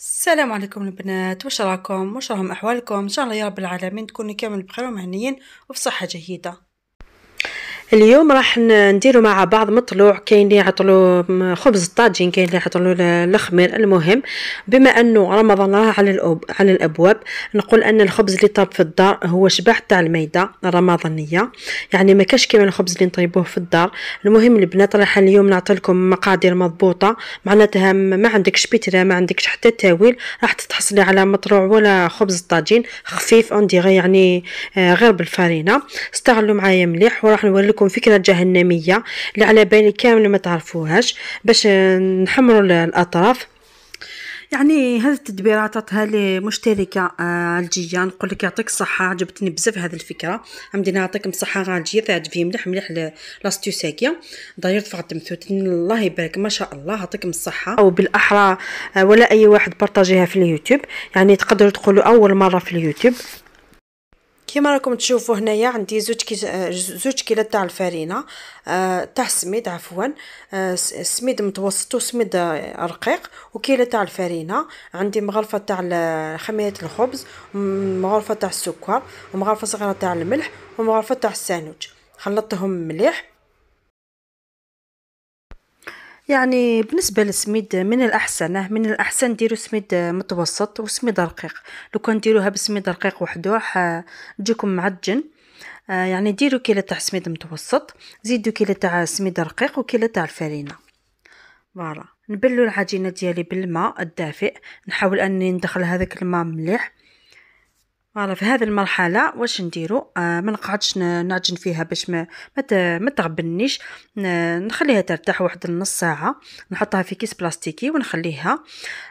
السلام عليكم البنات واش راكم واش راهم احوالكم ان شاء الله يا رب العالمين تكونوا كامل بخير ومهنيين وفي صحه جيده اليوم راح نديرو مع بعض مطلوع كاين اللي يعطلو خبز الطاجين كاين اللي يعطلو الخمير المهم بما انه رمضان راه على الأب... على الابواب نقول ان الخبز اللي طاب في الدار هو شبع تاع الميده الرمضانيه يعني ما كاش كيما الخبز اللي نطيبوه في الدار المهم البنات راح اليوم نعطيكم مقادير مضبوطه معناتها ما عندكش بيترا ما عندكش حتى تاويل راح تتحصلي على مطلوع ولا خبز الطاجين خفيف اون يعني آه، غير بالفرينه استغلوا معايا مليح وراح نوريكم لكم فكره جهنميه اللي على بالي كامل ما تعرفوهاش باش نحمروا الاطراف يعني هذه التدبيرات عطاتها لي مشتركه آه، الجيه نقول لك يعطيك الصحه عجبتني بزاف هذه الفكره عمدي نعطيك مصحه الجيه فيه مليح مليح لاستيوس هكيا داير فاطمه الله يبارك ما شاء الله يعطيكم الصحه او بالاحرى آه، ولا اي واحد بارطاجيها في اليوتيوب يعني تقدروا تقولوا اول مره في اليوتيوب كيما راكم تشوفوا هنايا عندي زوج كي آه، زوج كيلات تاع الفرينه آه، تاع السميد عفوا السميد آه، سميد متوسط وسميد رقيق وكيله تاع الفرينه عندي مغرفه تاع خميره الخبز مغرفه تاع السكر ومغرفه صغيره تاع الملح ومغرفه تاع السانوج خلطتهم مليح يعني بالنسبة للسميد من الأحسن من الأحسن ديرو سميد متوسط وسميد رقيق لو كان ديروها بسميد رقيق وحدو تجيكم معجن آه، يعني ديرو كيلة تاع سميد متوسط زيدو كيلة تاع سميد رقيق وكيلة تاع الفرينة فوالا نبلو العجينة ديالي بالماء الدافئ نحاول اني ندخل هذاك الماء مليح فوالا في هذه المرحله واش نديرو آه ما نقعدش نعجن فيها باش ما ما تغبنيش نخليها ترتاح واحد النص ساعه نحطها في كيس بلاستيكي ونخليها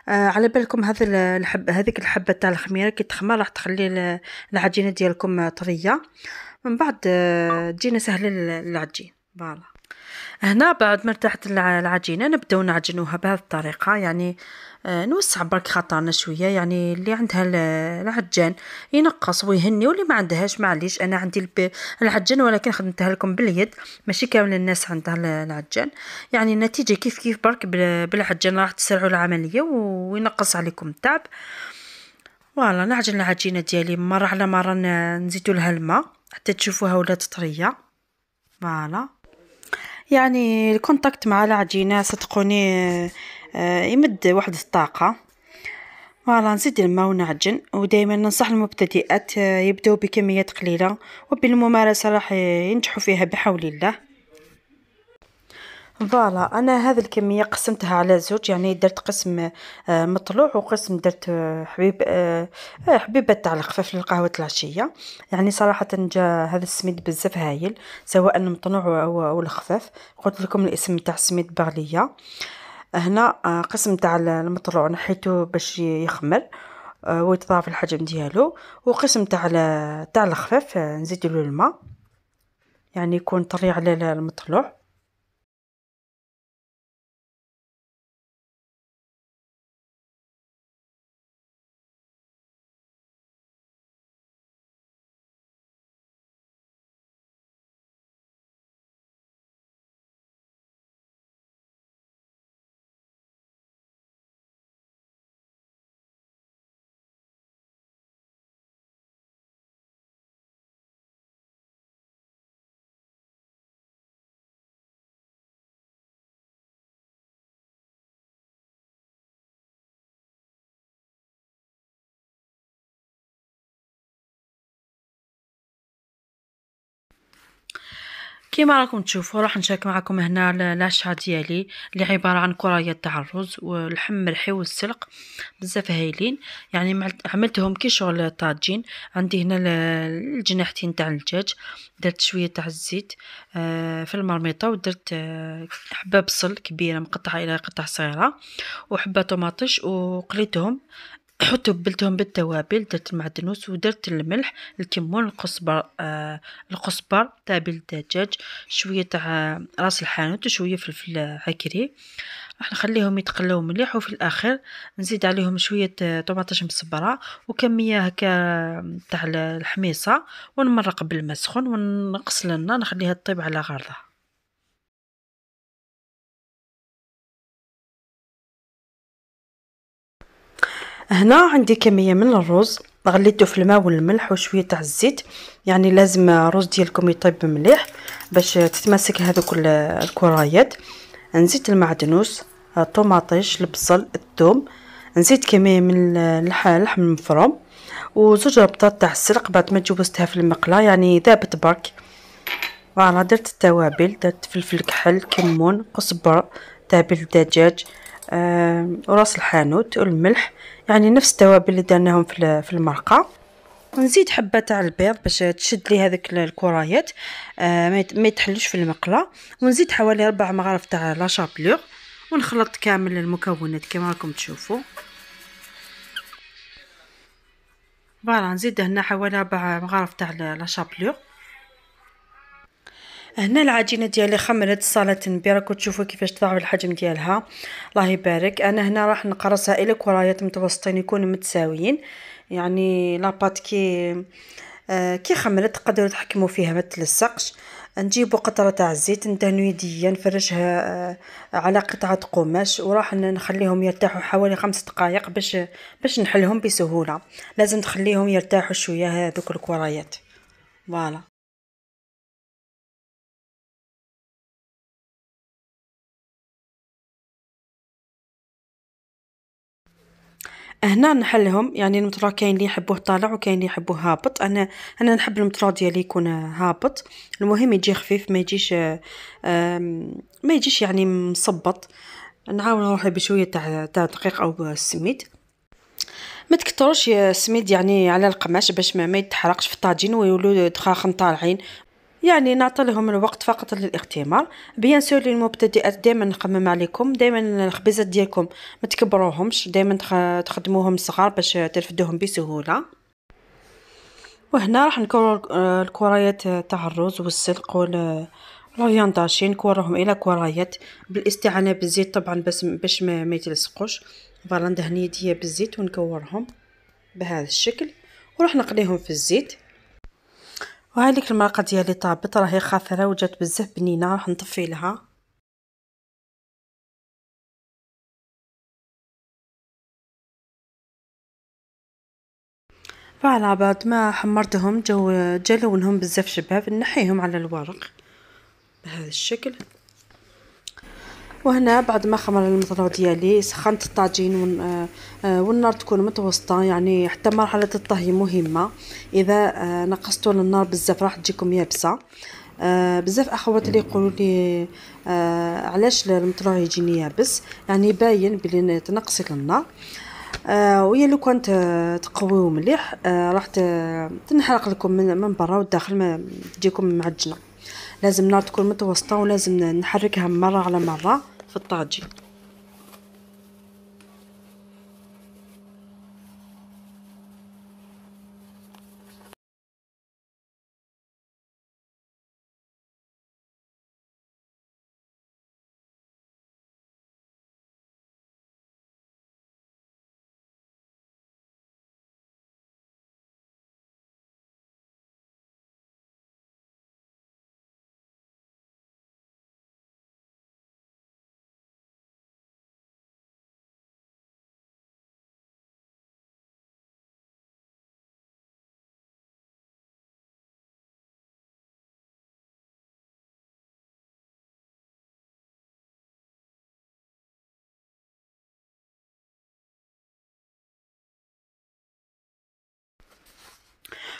آه على بالكم هذا الحب هذيك الحبه تاع الخميره كي تخمر راح تخلي العجينه ديالكم طريه من بعد آه، تجينا سهله العجين فوالا هنا بعد ما ارتاحت العجينه نبداو نعجنوها بهذه الطريقه يعني آه، نوسع برك خاطرنا شويه يعني اللي عندها العجان ينقص ويهني واللي ما عندهاش معليش انا عندي العجان ولكن خدمتها لكم باليد ماشي كامل الناس عندها العجان يعني النتيجه كيف كيف برك بالعجان راح تسرعوا العمليه وينقص عليكم التعب فوالا نعجن العجينه ديالي مره على مره نزيدوا لها الماء حتى تشوفوها ولات طريه فوالا يعني الكونتاكت مع العجينه صدقوني آه، يمد واحد الطاقه فوالا نزيد الماء ونعجن ودائما ننصح المبتدئات آه، يبداو بكميات قليله وبالممارسه راح ينجحوا فيها بحول الله فوالا انا هذه الكميه قسمتها على زوج يعني درت قسم آه، مطلوع وقسم درت آه، حبيب آه، حبيبات تاع الخفاف للقهوه العشيه يعني صراحه جا هذا السميد بزاف هايل سواء المطلوع او الخفاف قلت لكم الاسم تاع السميد بغليه هنا قسم تاع المطلوع نحيته باش يخمر ويتضاعف الحجم ديالو وقسم تاع تاع الخفاف نزيد له الماء يعني يكون طري على المطلوع كما راكم تشوفوا راح نشارك معكم هنا لاشعة ديالي اللي عبارة عن كريات الرز واللحم ملحي والسلق بزاف هايلين يعني عملتهم كي شغل طاجين عندي هنا الجناحتين تاع الدجاج درت شوية تاع الزيت آه، في المرميطة ودرت آه، حبة بصل كبيرة مقطعة الى قطع صغيرة وحبة طماطش وقليتهم حط بلتهم بالتوابل درت المعدنوس ودرت الملح الكمون القزبر آه القزبر تابل الدجاج شويه تاع راس الحانوت وشويه فلفل عكري راح نخليهم يتقلاو مليح وفي الاخر نزيد عليهم شويه آه، طماطش مصبره وكميه هكا تاع الحميصه ونمرق بالماء سخون ونقص النار نخليها طيب على غرضها هنا عندي كميه من الرز غليته في الماء والملح وشويه تاع الزيت يعني لازم الرز ديالكم يطيب مليح باش تتماسك هذوك الكرايات نزيد المعدنوس الطوماطيش البصل الثوم نزيد كميه من اللحم المفروم وزوج ربطات تاع السلق بعد ما جوزتها في المقله يعني ذابت برك وعلى درت التوابل درت فلفل كحل كمون قزبر تابل دجاج آه، وراس الحانوت والملح يعني نفس التوابل اللي درناهم في في المرقه نزيد حبه تاع البيض باش تشد لي هذوك الكرايات آه، ما يتحلوش في المقله ونزيد حوالي ربع مغارف تاع لا شابلور ونخلط كامل المكونات كما راكم تشوفوا فوالا نزيد هنا حوالي ربع مغارف تاع لا شابلور هنا العجينه ديالي خمرت صالة النبي راكم تشوفوا كيفاش تضاعف الحجم ديالها الله يبارك انا هنا راح نقرصها الى كرايات متوسطين يكونوا متساويين يعني لاباط كي آه، كي خمرت تقدروا تحكموا فيها ما تلصقش نجيبوا قطره تاع الزيت ندهنو يديا نفرشها آه، على قطعه قماش وراح نخليهم يرتاحوا حوالي خمس دقائق باش باش نحلهم بسهوله لازم تخليهم يرتاحوا شويه هذوك الكرايات فوالا هنا نحلهم يعني المطرا كاين اللي يحبوه طالع وكاين اللي يحبوه هابط انا انا نحب المطرا ديالي يكون هابط المهم يجي خفيف ما يجيش ما يجيش يعني مصبط نعاون روحي بشويه تاع تاع دقيق او سميد ما تكثروش السميد آه، يعني على القماش باش ما, ما يتحرقش في الطاجين ويولوا دخاخن طالعين يعني نعطي لهم الوقت فقط للاختمار بيان سور للمبتدئات دائما نخمم عليكم دائما الخبزات ديالكم ما تكبروهمش دائما تخدموهم صغار باش ترفدوهم بسهوله وهنا راح نكور الكريات آه، آه، تاع الرز والسلق وال آه، داشين كورهم الى كريات بالاستعانه بالزيت طبعا بس باش ما يتلصقوش فوالا ندهن يديا بالزيت ونكورهم بهذا الشكل وراح نقليهم في الزيت وهاي المرقه ديالي طابت راهي خاثره وجات بزاف بنينه راح نطفي لها فوالا بعد ما حمرتهم جاو جا لونهم بزاف شباب نحيهم على الورق بهذا الشكل وهنا بعد ما خمر المطرو ديالي سخنت الطاجين آه، والنار تكون متوسطه يعني حتى مرحله الطهي مهمه اذا آه، نقصتوا النار بزاف راح تجيكم يابسه آه، بزاف اخوات اللي يقولوا لي علاش المطرو يجيني يابس يعني باين بلي تنقصي النار و يا لو كنت تقويو مليح راح تنحرق لكم من برا والداخل ما تجيكم معجنه لازم نار تكون متوسطه ولازم نحركها مره على مره في الطاجين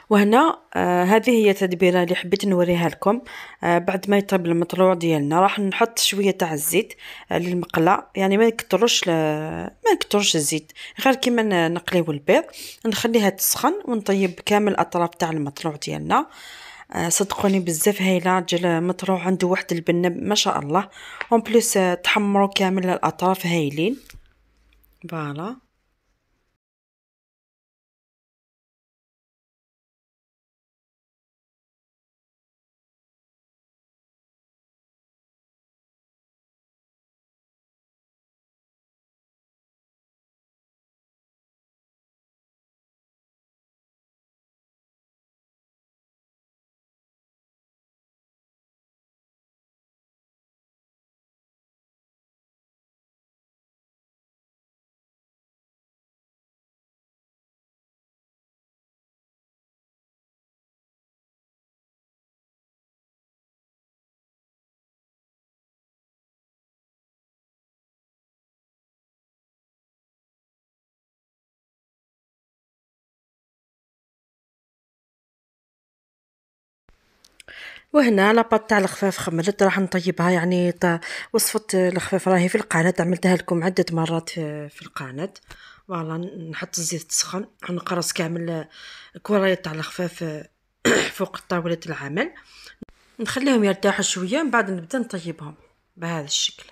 وهنا آه هذه هي تدبيرة اللي حبيت نوريها لكم آه بعد ما يطيب المطلوع ديالنا راح نحط شوية تاع الزيت آه للمقلة يعني ما نكتروش ل... ما نكتروش الزيت غير كيما نقليو البيض نخليها تسخن ونطيب كامل الاطراف تاع المطلوع ديالنا آه، صدقوني بزاف هايله ديال مطروح عنده واحد البنه ما شاء الله اون آه، بليس تحمروا كامل الاطراف هايلين فوالا وهنا لاباط تاع الخفاف خملت راح نطيبها يعني وصفة الخفاف راهي في القناه عملتها لكم عدة مرات في القناه فوالا نحط الزيت سخن نقرص كامل الكرات تاع الخفاف فوق طاولة العمل نخليهم يرتاحوا شوية من بعد نبدا نطيبهم بهذا الشكل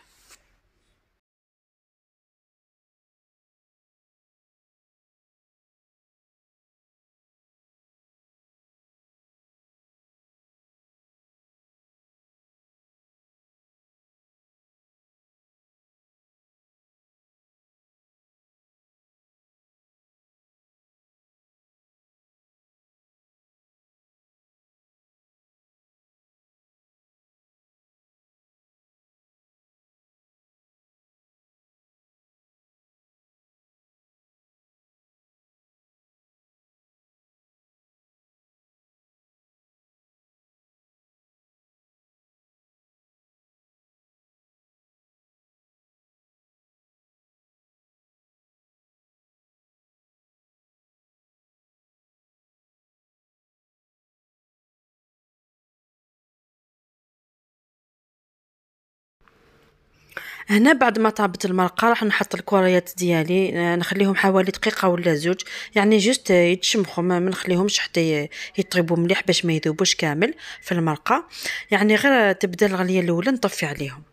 هنا بعد ما طابت المرقه راح نحط الكريات ديالي آه، نخليهم حوالي دقيقه ولا زوج يعني جوست يتشمخوا ما نخليهمش حتى يطيبوا مليح باش ما يذوبوش كامل في المرقه يعني غير تبدا الغليه الاولى نطفي عليهم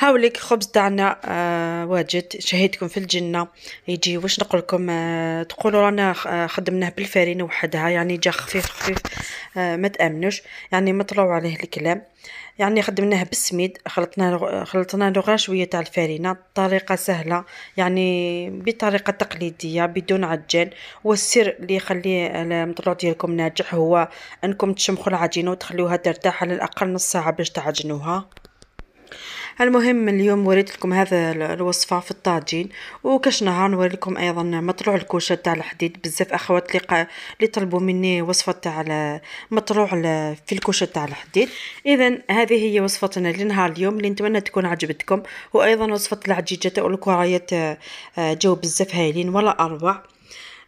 هاوليك خبز تاعنا آه واجد شهيتكم في الجنة يجي واش نقولكم آه تقولوا رانا آه، خدمناه بالفرينة وحدها يعني جا خفيف خفيف آه ما تأمنوش يعني مطلوع عليه الكلام يعني خدمناه بالسميد خلطنا آه، خلطنا له شويه تاع الفرينه بطريقه سهله يعني بطريقه تقليديه بدون عجان والسر اللي يخلي المطلوع ديالكم ناجح هو انكم تشمخوا العجينه وتخليوها ترتاح على الاقل نص ساعه باش تعجنوها المهم اليوم وريت لكم هذا الوصفة في الطاجين وكاش نهار نوري لكم ايضا مطروع الكوشة تاع الحديد بزاف اخوات اللي اللي طلبوا مني وصفة تاع مطروع في الكوشة تاع الحديد اذا هذه هي وصفتنا لنهار اليوم اللي نتمنى تكون عجبتكم وايضا وصفة العجيجات والكرايات آه، جو بزاف هايلين ولا اروع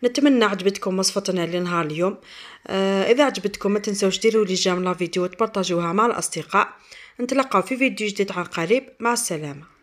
نتمنى عجبتكم وصفتنا لنهار اليوم آه اذا عجبتكم ما تنسوش ديروا لي جيم لا فيديو وتبارطاجوها مع الاصدقاء نتلقاو في فيديو جديد عن قريب مع السلامه